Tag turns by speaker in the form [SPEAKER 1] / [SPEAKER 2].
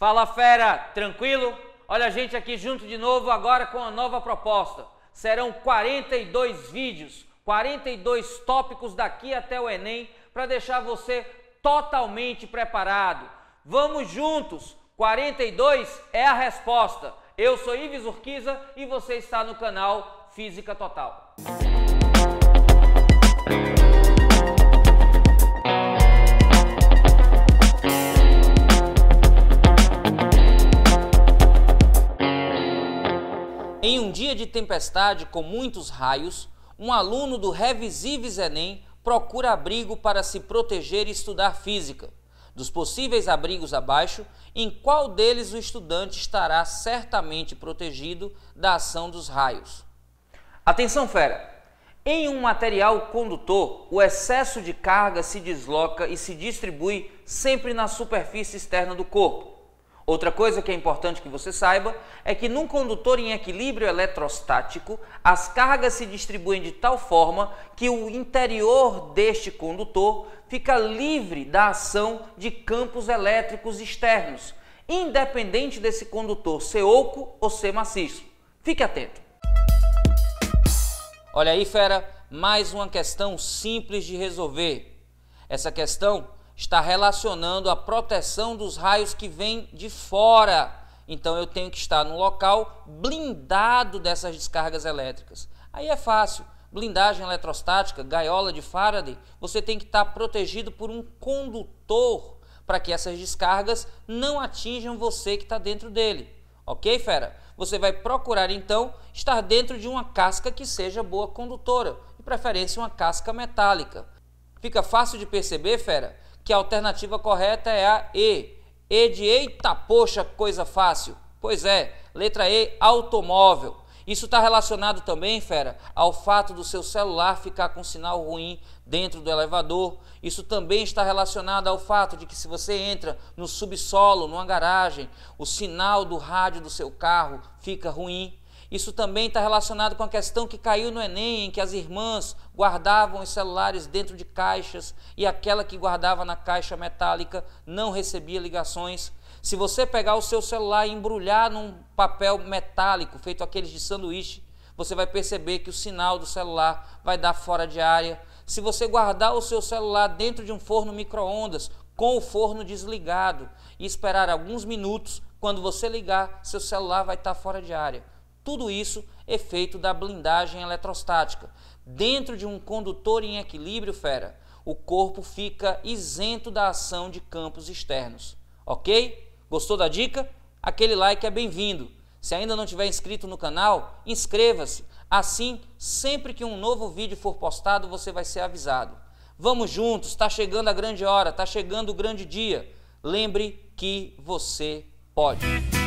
[SPEAKER 1] Fala fera, tranquilo? Olha a gente aqui junto de novo agora com a nova proposta. Serão 42 vídeos, 42 tópicos daqui até o Enem para deixar você totalmente preparado. Vamos juntos! 42 é a resposta. Eu sou Ives Urquiza e você está no canal Física Total. Em um dia de tempestade com muitos raios, um aluno do Revisives Enem procura abrigo para se proteger e estudar física. Dos possíveis abrigos abaixo, em qual deles o estudante estará certamente protegido da ação dos raios? Atenção, fera! Em um material condutor, o excesso de carga se desloca e se distribui sempre na superfície externa do corpo. Outra coisa que é importante que você saiba é que num condutor em equilíbrio eletrostático, as cargas se distribuem de tal forma que o interior deste condutor fica livre da ação de campos elétricos externos, independente desse condutor ser oco ou ser maciço. Fique atento. Olha aí, fera, mais uma questão simples de resolver. Essa questão está relacionando a proteção dos raios que vêm de fora. Então eu tenho que estar no local blindado dessas descargas elétricas. Aí é fácil. Blindagem eletrostática, gaiola de Faraday, você tem que estar protegido por um condutor para que essas descargas não atinjam você que está dentro dele. Ok, fera? Você vai procurar então estar dentro de uma casca que seja boa condutora, de preferência uma casca metálica. Fica fácil de perceber, fera? que a alternativa correta é a E. E de eita, poxa, coisa fácil. Pois é, letra E, automóvel. Isso está relacionado também, fera, ao fato do seu celular ficar com sinal ruim dentro do elevador. Isso também está relacionado ao fato de que se você entra no subsolo, numa garagem, o sinal do rádio do seu carro fica ruim. Isso também está relacionado com a questão que caiu no Enem, em que as irmãs guardavam os celulares dentro de caixas e aquela que guardava na caixa metálica não recebia ligações. Se você pegar o seu celular e embrulhar num papel metálico, feito aqueles de sanduíche, você vai perceber que o sinal do celular vai dar fora de área. Se você guardar o seu celular dentro de um forno micro-ondas, com o forno desligado, e esperar alguns minutos, quando você ligar, seu celular vai estar fora de área tudo isso efeito é da blindagem eletrostática. Dentro de um condutor em equilíbrio, fera, o corpo fica isento da ação de campos externos. Ok? Gostou da dica? Aquele like é bem-vindo. Se ainda não tiver inscrito no canal, inscreva-se. Assim, sempre que um novo vídeo for postado, você vai ser avisado. Vamos juntos, está chegando a grande hora, está chegando o grande dia. Lembre que você pode.